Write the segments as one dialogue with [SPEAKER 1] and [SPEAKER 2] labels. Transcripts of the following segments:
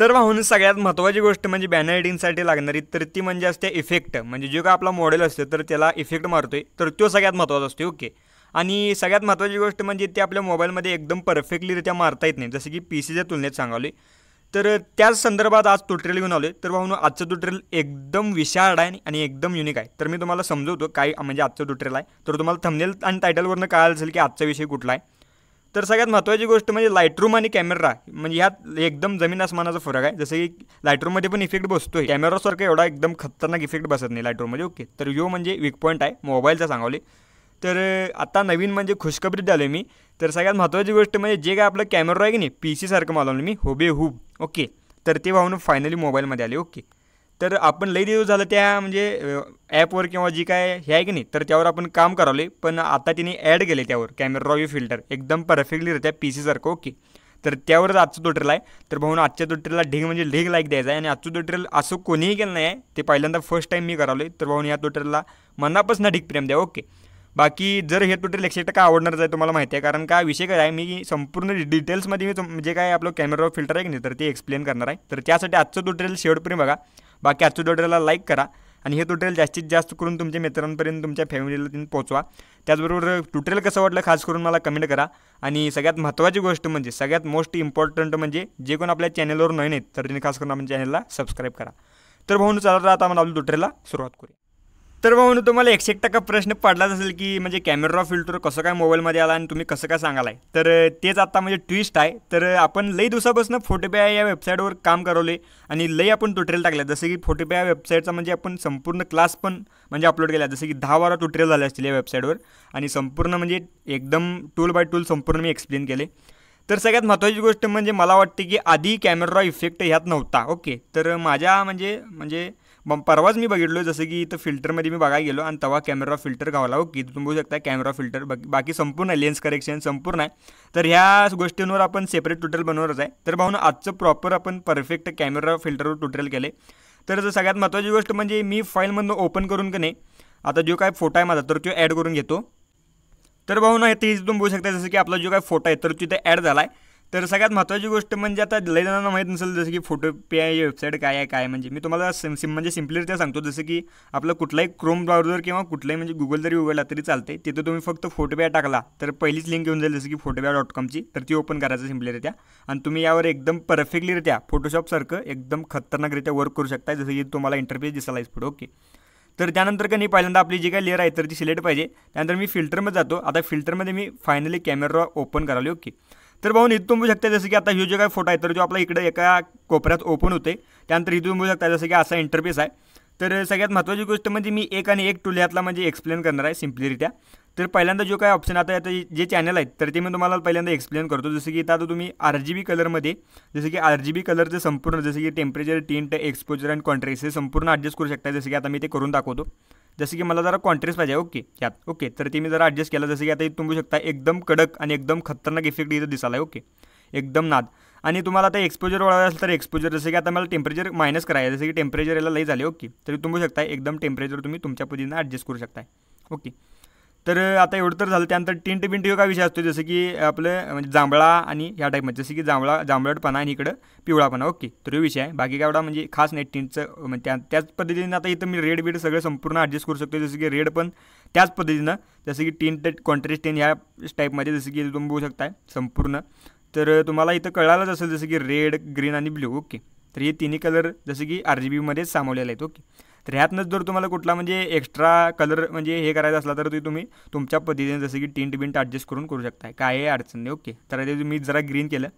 [SPEAKER 1] तर वाहून सगळ्यात महत्त्वाची गोष्ट म्हणजे बॅनर एडिंगसाठी लागणारी तर ती म्हणजे असते इफेक्ट म्हणजे जो का आपला मॉडेल असतो तर त्याला इफेक्ट मारतोय तर तो सगळ्यात महत्त्वाचा असतो ओके आणि सगळ्यात महत्त्वाची गोष्ट म्हणजे ते आपल्या मोबाईलमध्ये एकदम परफेक्टलीरित्या मारता येत नाही जसं की पी सीच्या तुलनेत सांगावली तर त्याच संदर्भात आज ट्युटोरियल घेऊन आलो तर वाहून आजचं ट्युटोरियल एकदम विशाळ आहे आणि एकदम युनिक आहे तर मी तुम्हाला समजवतो काय म्हणजे आजचं ट्युटोरियल आहे तर तुम्हाला थमनेल आणि टायटलवरनं कळालं असेल की आजचा विषय कुठला आहे तर सगळ्यात महत्त्वाची गोष्ट म्हणजे लाईटरूम आणि कॅमेरा म्हणजे ह्यात एकदम जमीन आसमानाचा फरक आहे जसं की लाईटरूममध्ये पण इफेक्ट बसतोय कॅमेरासारखं एवढा एकदम खतरनाक इफेक्ट बसत नाही लाईटरूममध्ये ओके तर यो म्हणजे वीक पॉईंट आहे मोबाईलचा सांगावले तर आता नवीन म्हणजे खुशखबरी झालो मी तर सगळ्यात महत्त्वाची गोष्ट म्हणजे जे काय आपलं कॅमेरा आहे की नाही पी सीसारखं मालवलं मी होबे हुब ओके तर ते वाहून फायनली मोबाईलमध्ये आले ओके तर आपण लई दिवस झालं त्या म्हणजे ॲपवर किंवा जी काय हे आहे की नाही तर त्यावर आपण काम करावले पण आता तिने ॲड केले त्यावर कॅमेरा रॉवी फिल्टर एकदम परफेक्टली पी सीसारखं ओके तर त्यावरच आजचं ट्युटोरियल आहे तर भाऊन आजच्या ट्युटोरियलला ढिग म्हणजे ढिग लाईक द्यायचा आहे आणि आजचं ट्युटोरियल असं कोणीही केलं नाही आहे ते पहिल्यांदा फर्स्ट टाईम मी करावले तर भाऊन या ट्युटोरियलला मनापासून ढिग प्रेम द्या ओके बाकी जर हे टोटल एकशे टक्का आवडणार आहे तुम्हाला माहिती आहे कारण का विषय काय आहे मी संपूर्ण डिटेल्समध्ये मी जे काय आपलं कॅमेरा फिल्टर आहे की नाही तर ते एक्सप्लेन करणार आहे तर त्यासाठी आजचं ट्युटोरियल शेवटपर्यंत बघा बाकी आजच्या ट्युटोरियलला लाईक करा आणि हे ट्युटोरियल जास्तीत जास्त करून तुमच्या मित्रांपर्यंत तुमच्या फॅमिलीला तुम्ही पोहोचवा त्याचबरोबर ट्युटोरियल कसं वाटलं खास करून मला कमेंट करा आणि सगळ्यात महत्त्वाची गोष्ट म्हणजे सगळ्यात मोस्ट इम्पॉर्टंट म्हणजे जे कोण आपल्या चॅनलवर नवीन आहेत तर त्यांनी खास करून आपल्या चॅनलला सबस्क्राईब करा तर भाऊन चला राहता आपण आपल्या ट्युटोरियलला सुरुवात करूया तर म्हणून तुम्हाला एकशे टक्का प्रश्न पडलाच असेल की म्हणजे कॅमेरा फिल्टर कसं काय मोबाईलमध्ये आला आणि तुम्ही कसं काय सांगाला आहे तर तेच आता म्हणजे ट्विस्ट आहे तर आपण लई दिवसापासून फोटोप्या या वेबसाईटवर काम करवले आणि लई आपण ट्युटोरियल टाकले जसं की फोटोप्या वेबसाईटचा म्हणजे आपण संपूर्ण क्लास पण म्हणजे अपलोड केला जसं की दहा बारा ट्युटोरियल झाले असतील या वेबसाईटवर आणि संपूर्ण म्हणजे एकदम टूल बाय टूल संपूर्ण मी एक्सप्लेन केले तर सगळ्यात महत्त्वाची गोष्ट म्हणजे मला वाटते की आधी कॅमेरा इफेक्ट ह्यात नव्हता ओके तर माझ्या म्हणजे म्हणजे मग परवाच मी बघितलो जसं की इथं फिल्टरमध्ये मी बघायला गेलो आणि तेव्हा कॅमेरा फिल्टर गावला ओके हो तुम्ही बघू शकता कॅमेरा फिल्टर बाकी संपूर्ण आहे लेन्स करेक्शन संपूर्ण आहे तर ह्या गोष्टींवर आपण सेपरेट ट्युटोरियल बनवणारच आहे तर भाऊ आजचं प्रॉपर आपण परफेक्ट कॅमेरा फिल्टरवर ट्युटोरियल केले तर सगळ्यात महत्त्वाची गोष्ट म्हणजे मी फाईलमधून ओपन करून की नाही आता जो काय फोटो आहे माझा तर तो ॲड करून घेतो तर भाऊ ना ते तुम्ही बघू शकता जसं की आपला जो काय फोटो आहे तर तिथे ॲड झाला आहे तर सगळ्यात महत्त्वाची गोष्ट म्हणजे आता लय जणांना माहीत नसेल जसं की फोटो पे आहे वेबसाईट काय आहे काय म्हणजे मी तुम्हाला सिम सिम म्हणजे सिम्पलीरित्या सांगतो जसं की आपलं कुठलाही क्रोम ब्राउझर किंवा कुठलाही म्हणजे गुगल जरी उघडला तरी चालते तिथं तुम्ही फक्त पे टाकला तर पहिलीच लिंक येऊन जाईल जसं की पे डॉट कॉमची तर ती ओपन करायचं रित्या आणि तुम्ही यावर एकदम परफेक्टली परफेक्टलीरित्या फोटोशॉपसारखं एकदम खतरनाकरित्या वर्क करू शकता जसं की तुम्हाला इंटरफेस दिसायला फोटो ओके तर त्यानंतर का नाही पहिल्यांदा आपली जी काय लेअर आहे तर ती सिलेक्ट पाहिजे त्यानंतर मी फिल्टरमध्ये जातो आता फिल्टरमध्ये मी फायनली कॅमेरा ओपन करावली ओके तर भाऊ इथं तुम्ही शकता जसं की आता हे जे काय फोटो आहे तर जो आपला इकडे एका कोपऱ्यात ओपन होते त्यानंतर इथून तुम्ही शकता जसं की असा इंटरफेस आहे तर सगळ्यात महत्त्वाची गोष्ट म्हणजे मी एक आणि एक टूल यातला म्हणजे एक्सप्लेन करणार आहे सिम्पलीरित्या तर पहिल्यांदा जो काय ऑप्शन आता आता जे चॅनल आहेत तर ते मी तुम्हाला पहिल्यांदा एक्सप्लेन करतो जसं की आता तुम्ही आर जी बी कलरमध्ये जसं की आर जी बी कलरचं संपूर्ण जसं की temperature tint exposure and contrast हे संपूर्ण ॲडजस्ट करू शकता जसं की आता मी ते करून दाखवतो जसं की मला जरा कॉन्ट्रेस्ट पाहिजे ओके यात ओके तर ते मी जरा ॲडजस्ट केलं जसं की आता तुम्ही शकता एकदम कडक आणि एकदम खतरनाक इफेक्ट इथं दिसायला आहे ओके एकदम नाद आणि तुम्हाला आता एक्सपोजर वळवायचं असेल तर एक्सपोजर जसं की आता मला टेम्परेचर मायनस करायचं जसं की टेम्परेचर याला लई झाले ओके तरी तुम्ही शकता एकदम टेम्परेचर तुम्ही तुमच्या पद्धतीनं ॲडजस्ट करू शकता ओके तर आता एवढं तर झालं त्यानंतर टिंट बिंट काय विषय असतो जसं की आपलं म्हणजे जांभळा आणि ह्या टाईपमध्ये जसं की जांभळा जांभळटपणा आणि इकडं पिवळापणा ओके तर हे विषय आहे बाकी काय एवढा म्हणजे खास नाही टिंटचं म्हणजे त्या त्याच पद्धतीनं आता इथं मी रेड बीड सगळं संपूर्ण ॲडजस्ट करू शकतो जसं की रेड पण त्याच पद्धतीनं जसं की टिंट कॉन्ट्रेस्ट टेन ह्या टाईपमध्ये जसं की तुम्ही बघू शकताय संपूर्ण तर तुम्हाला इथं कळालंच असेल जसं की रेड ग्रीन आणि ब्ल्यू ओके तर हे तिन्ही कलर जसं की आर जी बीमध्येच सामावलेले आहेत ओके तर ह्यातनंच जर तुम्हाला कुठला म्हणजे एक्स्ट्रा कलर म्हणजे हे करायचं असला तर ते तुम्ही तुमच्या पद्धतीने जसं की टिंट बिंट ॲडजस्ट करून करू शकताय काय आहे अडचण नाही ओके तर ते मी जरा ग्रीन केलं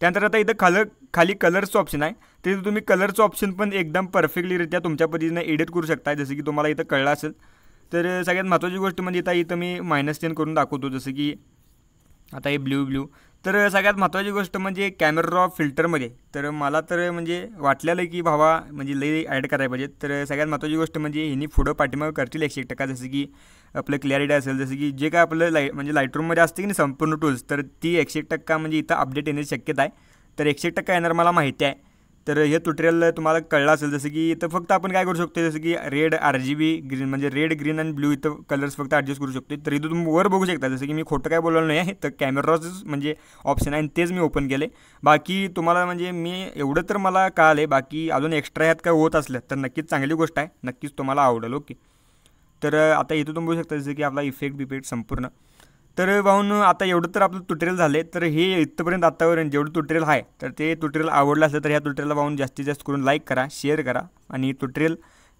[SPEAKER 1] त्यानंतर आता इथं खाल खाली कलर्सचं ऑप्शन आहे तिथे तुम्ही कलरचं ऑप्शन पण एकदम परफेक्टलीरित्या तुमच्या पद्धतीने एडिट करू शकता जसं की तुम्हाला इथं कळलं असेल तर सगळ्यात महत्त्वाची गोष्ट म्हणजे इथं इथं मी मायनस टेन करून दाखवतो जसं की आता हे ब्ल्यू ब्ल्यू तर सगळ्यात महत्त्वाची गोष्ट म्हणजे कॅमेरा फिल्टरमध्ये तर मला तर म्हणजे वाटलेलं की भावा म्हणजे लई ॲड करायला पाहिजे तर सगळ्यात महत्त्वाची गोष्ट म्हणजे हिनी पुढं पाठिंबा करतील एकशे टक्का जसं की आपलं क्लॅरिटी असेल जसं की जे काय आपलं लाईट म्हणजे लाईटरूममध्ये असते की नाही संपूर्ण टूल्स तर ती एकशे एक टक्का म्हणजे इथं अपडेट येण्याची शक्यता आहे तर एकशे टक्का येणार मला माहिती आहे तर हे ट्युटोरियल तुम्हाला कळलं असेल जसं की इथं फक्त आपण काय करू शकतो जसं की red R G B green म्हणजे रेड ग्रीन आणि ब्ल्यू इथं कलर्स फक्त ॲडजस्ट करू शकतो तर इथं तुम्ही वर बघू शकता जसं की मी खोटं काय बोललो नाही आहे तर कॅमेराच म्हणजे ऑप्शन आहे आणि तेच मी ओपन केले बाकी तुम्हाला म्हणजे मी एवढं तर मला कळालं बाकी अजून एक्स्ट्रा ह्यात काय होत असलं तर नक्कीच चांगली गोष्ट आहे नक्कीच तुम्हाला आवडेल ओके तर आता इथं तुम्ही बघू शकता जसं की आपला इफेक्ट बिफेक्ट संपूर्ण तर भाऊन आता एवढं तर आपलं ट्युटोरियल झाले तर हे इथंपर्यंत आतापर्यंत जेवढं ट्युटोरियल आहे तर ते ट्युटोरियल आवडलं असेल तर ह्या ट्युटोरियलला भाऊन जास्तीत जास्त करून लाईक करा शेअर करा आणि ट्युटोरियल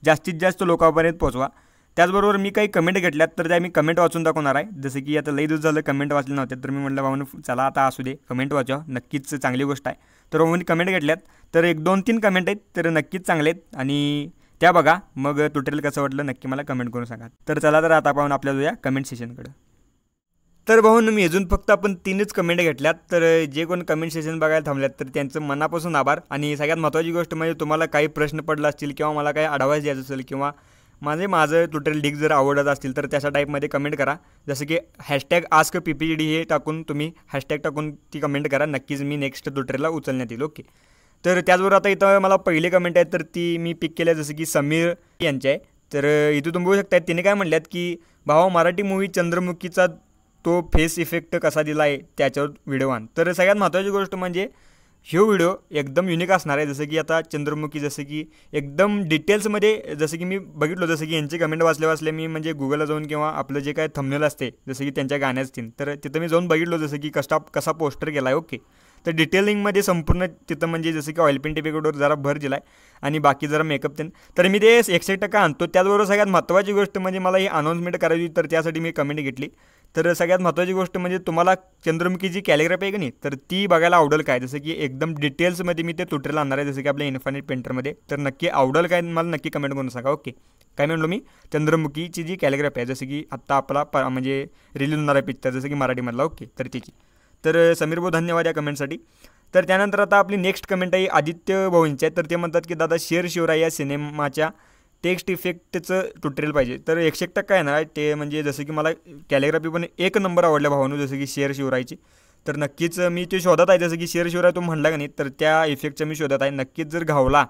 [SPEAKER 1] जास्तीत जास्त लोकांपर्यंत पोहोचवा त्याचबरोबर मी काही कमेंट घेतल्यात तर त्या मी कमेंट वाचून दाखवणार आहे जसं की आता लई दूध झालं कमेंट वाचले नव्हते तर मी म्हटलं भाऊन चला आता असू दे कमेंट वाचवा नक्कीच चांगली गोष्ट आहे तर मी कमेंट घेतल्यात तर एक दोन तीन कमेंट आहेत तर नक्कीच चांगले आहेत आणि त्या बघा मग ट्युटोरियल कसं वाटलं नक्की मला कमेंट करून सांगा तर चला तर आता पाहून आपल्या जाऊया कमेंट सेशनकडं तर भाऊन मी अजून फक्त आपण तीनच कमेंट घेतल्यात तर जे कोण कमेंट सेशन बघायला थांबल्यात तर त्यांचं मनापासून आभार आणि सगळ्यात महत्त्वाची गोष्ट म्हणजे तुम्हाला काही प्रश्न पडला असतील किंवा मला काही अडवाईस द्यायचं असेल किंवा माझे माझं टोटल डीग जर आवडत असतील तर त्याच्या टाईपमध्ये कमेंट करा जसं की hashtag ask P P D हे टाकून तुम्ही हॅशटॅग टाकून ती कमेंट करा नक्कीच मी नेक्स्ट ट्युटरला उचलण्यात येईल ओके तर त्याचबरोबर आता इथं मला पहिले कमेंट आहेत तर ती मी पिक केल्या जसं की समीर यांचे आहे तर इथं तुम्ही बघू शकता तिने काय म्हणल्यात की भावा मराठी मूवी चंद्रमुखीचा तो फेस इफेक्ट कसा दिला आहे त्याच्यावर व्हिडिओ आण तर सगळ्यात महत्त्वाची गोष्ट म्हणजे ह्यो व्हिडिओ एकदम युनिक असणार आहे जसं की आता चंद्रमुखी जसं की एकदम डिटेल्समध्ये जसं की मी बघितलो जसं की यांचे कमेंट वाचले वाचले मी म्हणजे गुगलला जाऊन किंवा आपलं जे काय थंबनेल असते जसं की त्यांच्या गाण्या असतील तर तिथं मी जाऊन बघितलो जसं की कसा कसा पोस्टर केला आहे ओके तर डिटेलिंगमध्ये संपूर्ण तिथं म्हणजे जसं की ऑइल पेंट जरा भर दिला आहे आणि बाकी जरा मेकअप तेन तर मी ते एकशे टक्का आणतो त्याचबरोबर सगळ्यात महत्त्वाची गोष्ट म्हणजे मला ही अनाऊन्समेंट करायची तर त्यासाठी मी कमेंट घेतली तर सगळ्यात महत्त्वाची गोष्ट म्हणजे तुम्हाला चंद्रमुखी जी कॅलिग्राफी आहे की नाही तर ती बघायला आवडेल काय जसं की एकदम डिटेल्समध्ये मी ते तुटेला आणणार आहे जसं की आपल्या इन्फानेट पेंटरमध्ये तर नक्की आवडेल काय मला नक्की कमेंट करून सांगा ओके काय म्हणलो मी चंद्रमुखीची जी कॅलिग्राफी आहे जसं की आत्ता आपला प म्हणजे रिलीज होणार आहे पिक्चर जसं की मराठीमधला ओके तर त्याची तर समीर भाऊ धन्यवाद या कमेंटसाठी तर त्यानंतर आता आपली नेक्स्ट कमेंट आहे आदित्य भाऊंची आहे तर ते म्हणतात की दादा शेर शिवराय या सिनेमाच्या टेक्स्ट इफेक्टचं ट्युटोरियल पाहिजे तर एकशे काय टक्का येणार आहे ते म्हणजे जसं की मला कॅलिग्राफी पण एक नंबर आवडला भावानं जसं की शेर शिवरायची तर नक्कीच मी ते शोधत आहे जसं की शेर शिवराय तो म्हणला का नाही तर त्या इफेक्टचं मी शोधत आहे नक्कीच जर घावला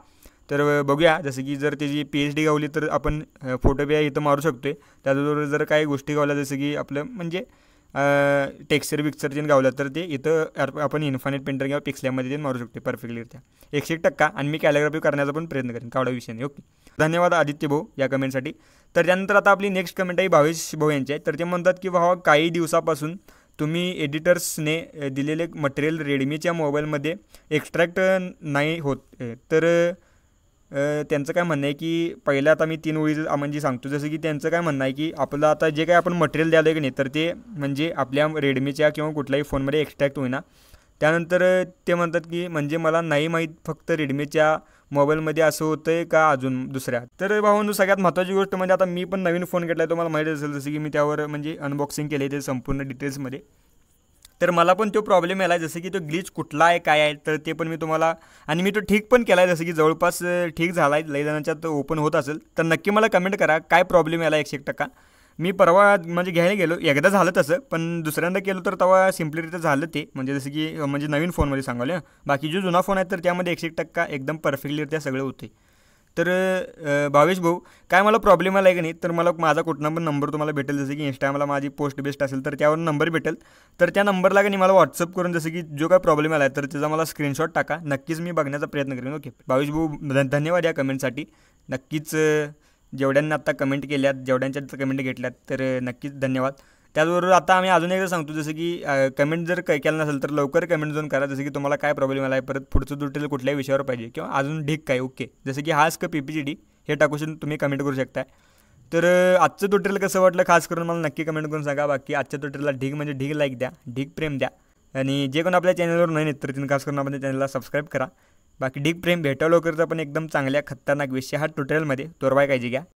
[SPEAKER 1] तर बघूया जसं की जर त्याची पी एच डी गावली तर आपण फोटोपिया इथं मारू शकतो आहे त्याचबरोबर जर काही गोष्टी गावल्या जसं की आपलं म्हणजे टेक्स्चर पिक्चर गावलं तर ते इथं आपण इन्फानेट पेंटर किंवा पिक्सल्यामध्ये मारू शकतो त्या एकशे एक टक्का आणि मी कॅलिग्राफी करण्याचा पण प्रयत्न करेन कावडा विषयाने ओके धन्यवाद आदित्य भाऊ या कमेंटसाठी तर त्यानंतर आता आपली नेक्स्ट कमेंट आहे भावेश भाऊ यांची आहे तर ते म्हणतात की भावा काही दिवसापासून तुम्ही एडिटर्सने दिलेले मटेरियल रेडमीच्या मोबाईलमध्ये एक्स्ट्रॅक्ट नाही होत तर त्यांचं काय म्हणणं आहे की पहिलं आता मी तीन ओळी म्हणजे सांगतो जसं की त्यांचं काय म्हणणं आहे की आपलं आता जे काय आपण मटेरियल द्यालं की नाही तर ते म्हणजे आपल्या रेडमीच्या किंवा कुठल्याही फोनमध्ये एक्स्ट्रॅक्ट होईना त्यानंतर ते म्हणतात की म्हणजे मला नाही माहीत फक्त रेडमीच्या मोबाईलमध्ये असं होतं आहे का अजून दुसऱ्या तर भाऊ सगळ्यात महत्त्वाची गोष्ट म्हणजे आता मी पण नवीन फोन घेतला आहे तुम्हाला माहीत असेल जसं की मी त्यावर म्हणजे अनबॉक्सिंग केले ते संपूर्ण डिटेल्समध्ये तर मला पण तो प्रॉब्लेम आला जसं की तो ग्लिच कुठला आहे काय आहे तर ते पण मी तुम्हाला आणि मी तो ठीक पण केला आहे जसं की जवळपास ठीक झाला आहे लई तर ओपन होत असेल तर नक्की मला कमेंट करा काय प्रॉब्लेम आला एकशे एक टक्का मी परवा म्हणजे घ्यायला गेलो एकदा झालं तसं पण दुसऱ्यांदा केलं तर तेव्हा सिम्पलीरित्या झालं ते म्हणजे जसं की म्हणजे नवीन फोनमध्ये सांगाल बाकी जो जुना फोन आहे तर त्यामध्ये एकशे एक टक्का एकदम परफेक्टलीरित्या सगळं होते तर भावेश भाऊ काय मला प्रॉब्लेम आला आहे की नाही तर मला माझा कुठला पण नंबर तुम्हाला भेटेल जसं की इंस्टाग्रामला माझी पोस्ट बेस्ट असेल तर त्यावर नंबर भेटेल तर त्या नंबरला की नाही मला व्हॉट्सअप करून जसं की जो काय प्रॉब्लेम आला आहे तर त्याचा मला स्क्रीनशॉट टाका नक्कीच मी बघण्याचा प्रयत्न करेन ओके भावेश भाऊ धन्यवाद या कमेंटसाठी नक्कीच जेवढ्यांना आत्ता कमेंट केल्यात जेवढ्यांच्या कमेंट घेतल्यात तर नक्कीच धन्यवाद त्याचबरोबर आता आम्ही अजून एकदा सांगतो जसं की कमेंट जर काही केलं नसेल तर लवकर कमेंट जाऊन करा जसं की तुम्हाला काय प्रॉब्लेम आला आहे परत पुढचं डिटेल कुठल्याही विषयावर पाहिजे किंवा अजून ढीक काय ओके जसं की हाच का पी पी जी डी हे टाकून तुम्ही कमेंट करू शकता तर आजचं ट्युटोरियल कसं वाटलं खास करून मला नक्की कमेंट करून सांगा बाकी आजच्या ट्युटोरियलला ढीक म्हणजे ढीक लाईक द्या ढीक प्रेम द्या आणि जे कोण आपल्या चॅनलवर नाही तर तिथून खास करून आपण चॅनलला सबस्क्राईब करा बाकी ढीक प्रेम भेटावं लवकरच पण एकदम चांगल्या खतरनाक विषय हा ट्युटोरियलमध्ये तोरवाय काळजी घ्या